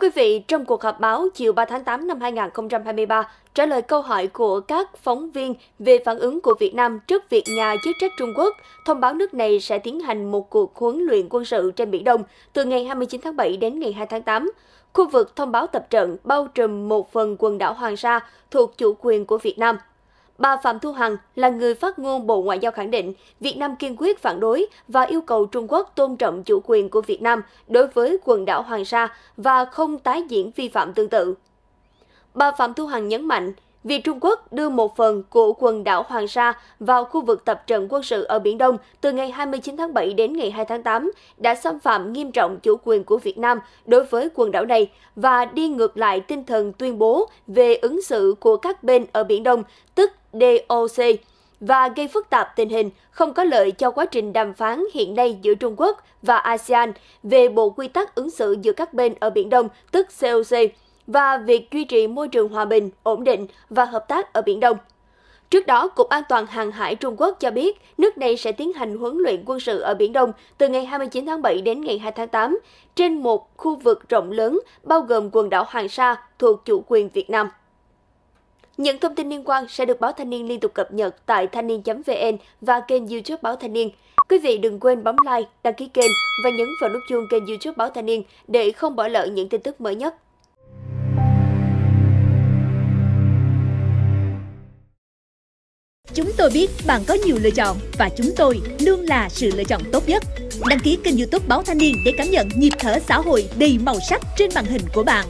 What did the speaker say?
Thưa quý vị, trong cuộc họp báo chiều 3 tháng 8 năm 2023, trả lời câu hỏi của các phóng viên về phản ứng của Việt Nam trước việc nhà chức trách Trung Quốc thông báo nước này sẽ tiến hành một cuộc huấn luyện quân sự trên Biển Đông từ ngày 29 tháng 7 đến ngày 2 tháng 8. Khu vực thông báo tập trận bao trùm một phần quần đảo Hoàng Sa thuộc chủ quyền của Việt Nam Bà Phạm Thu Hằng là người phát ngôn Bộ Ngoại giao khẳng định Việt Nam kiên quyết phản đối và yêu cầu Trung Quốc tôn trọng chủ quyền của Việt Nam đối với quần đảo Hoàng Sa và không tái diễn vi phạm tương tự. Bà Phạm Thu Hằng nhấn mạnh, việc Trung Quốc đưa một phần của quần đảo Hoàng Sa vào khu vực tập trận quân sự ở Biển Đông từ ngày 29 tháng 7 đến ngày 2 tháng 8 đã xâm phạm nghiêm trọng chủ quyền của Việt Nam đối với quần đảo này và đi ngược lại tinh thần tuyên bố về ứng xử của các bên ở Biển Đông, tức DOC và gây phức tạp tình hình, không có lợi cho quá trình đàm phán hiện nay giữa Trung Quốc và ASEAN về bộ quy tắc ứng xử giữa các bên ở Biển Đông, tức COC và việc duy trì môi trường hòa bình, ổn định và hợp tác ở Biển Đông. Trước đó, Cục An toàn Hàng hải Trung Quốc cho biết nước này sẽ tiến hành huấn luyện quân sự ở Biển Đông từ ngày 29 tháng 7 đến ngày 2 tháng 8 trên một khu vực rộng lớn bao gồm quần đảo Hoàng Sa thuộc chủ quyền Việt Nam. Những thông tin liên quan sẽ được Báo Thanh niên liên tục cập nhật tại thanh niên.vn và kênh youtube Báo Thanh niên. Quý vị đừng quên bấm like, đăng ký kênh và nhấn vào nút chuông kênh youtube Báo Thanh niên để không bỏ lỡ những tin tức mới nhất. Chúng tôi biết bạn có nhiều lựa chọn và chúng tôi luôn là sự lựa chọn tốt nhất. Đăng ký kênh youtube Báo Thanh Niên để cảm nhận nhịp thở xã hội đầy màu sắc trên màn hình của bạn.